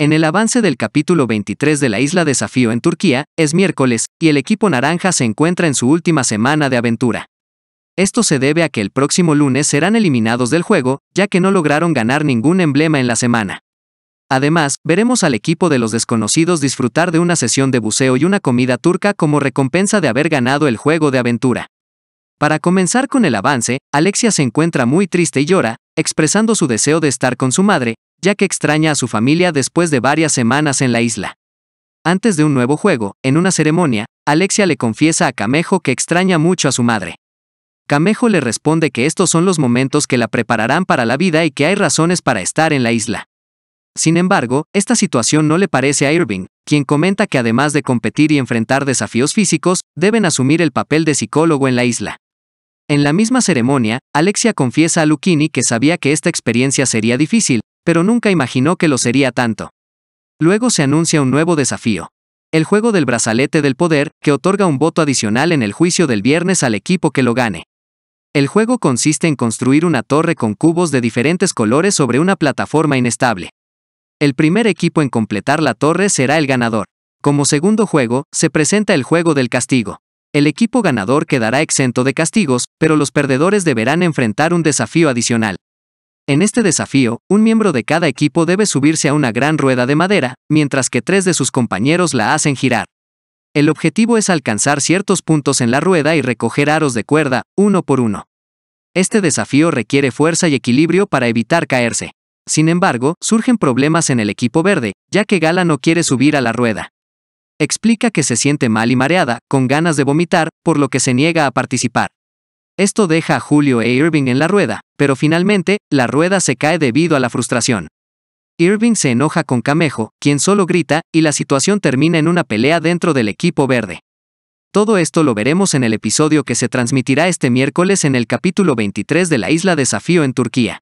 En el avance del capítulo 23 de la Isla Desafío en Turquía, es miércoles, y el equipo naranja se encuentra en su última semana de aventura. Esto se debe a que el próximo lunes serán eliminados del juego, ya que no lograron ganar ningún emblema en la semana. Además, veremos al equipo de los desconocidos disfrutar de una sesión de buceo y una comida turca como recompensa de haber ganado el juego de aventura. Para comenzar con el avance, Alexia se encuentra muy triste y llora, expresando su deseo de estar con su madre, ya que extraña a su familia después de varias semanas en la isla. Antes de un nuevo juego, en una ceremonia, Alexia le confiesa a Camejo que extraña mucho a su madre. Camejo le responde que estos son los momentos que la prepararán para la vida y que hay razones para estar en la isla. Sin embargo, esta situación no le parece a Irving, quien comenta que además de competir y enfrentar desafíos físicos, deben asumir el papel de psicólogo en la isla. En la misma ceremonia, Alexia confiesa a Lucchini que sabía que esta experiencia sería difícil, pero nunca imaginó que lo sería tanto. Luego se anuncia un nuevo desafío. El juego del brazalete del poder, que otorga un voto adicional en el juicio del viernes al equipo que lo gane. El juego consiste en construir una torre con cubos de diferentes colores sobre una plataforma inestable. El primer equipo en completar la torre será el ganador. Como segundo juego, se presenta el juego del castigo. El equipo ganador quedará exento de castigos, pero los perdedores deberán enfrentar un desafío adicional. En este desafío, un miembro de cada equipo debe subirse a una gran rueda de madera, mientras que tres de sus compañeros la hacen girar. El objetivo es alcanzar ciertos puntos en la rueda y recoger aros de cuerda, uno por uno. Este desafío requiere fuerza y equilibrio para evitar caerse. Sin embargo, surgen problemas en el equipo verde, ya que Gala no quiere subir a la rueda. Explica que se siente mal y mareada, con ganas de vomitar, por lo que se niega a participar. Esto deja a Julio e Irving en la rueda, pero finalmente, la rueda se cae debido a la frustración. Irving se enoja con Camejo, quien solo grita, y la situación termina en una pelea dentro del equipo verde. Todo esto lo veremos en el episodio que se transmitirá este miércoles en el capítulo 23 de la Isla Desafío en Turquía.